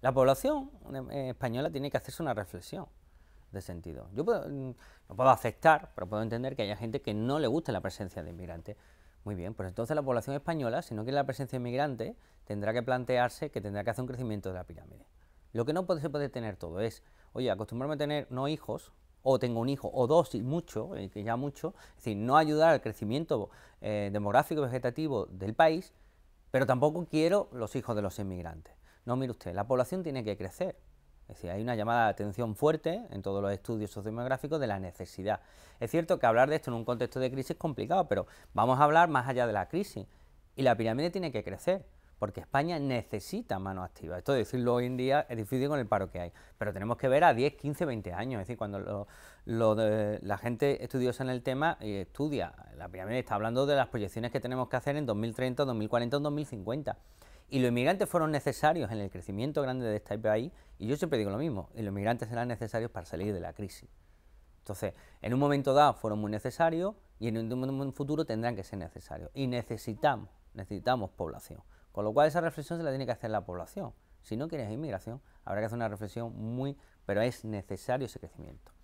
La población eh, española tiene que hacerse una reflexión de sentido. Yo puedo, mm, no puedo aceptar, pero puedo entender que haya gente que no le guste la presencia de inmigrantes. Muy bien, pues entonces la población española, si no quiere la presencia de inmigrantes, tendrá que plantearse que tendrá que hacer un crecimiento de la pirámide. Lo que no puede, se puede tener todo es, oye, acostumbrarme a tener no hijos, o tengo un hijo, o dos, y mucho, y eh, que ya mucho, es decir, no ayudar al crecimiento eh, demográfico vegetativo del país, pero tampoco quiero los hijos de los inmigrantes. No, mire usted, la población tiene que crecer. Es decir, hay una llamada de atención fuerte en todos los estudios sociodemográficos de la necesidad. Es cierto que hablar de esto en un contexto de crisis es complicado, pero vamos a hablar más allá de la crisis. Y la pirámide tiene que crecer, porque España necesita mano activa. Esto decirlo hoy en día es difícil con el paro que hay, pero tenemos que ver a 10, 15, 20 años. Es decir, cuando la gente estudiosa en el tema y eh, estudia, la pirámide está hablando de las proyecciones que tenemos que hacer en 2030, 2040, 2050. Y los inmigrantes fueron necesarios en el crecimiento grande de este país, y yo siempre digo lo mismo, los inmigrantes serán necesarios para salir de la crisis. Entonces, en un momento dado fueron muy necesarios y en un futuro tendrán que ser necesarios. Y necesitamos, necesitamos población. Con lo cual esa reflexión se la tiene que hacer la población. Si no quieres inmigración, habrá que hacer una reflexión muy, pero es necesario ese crecimiento.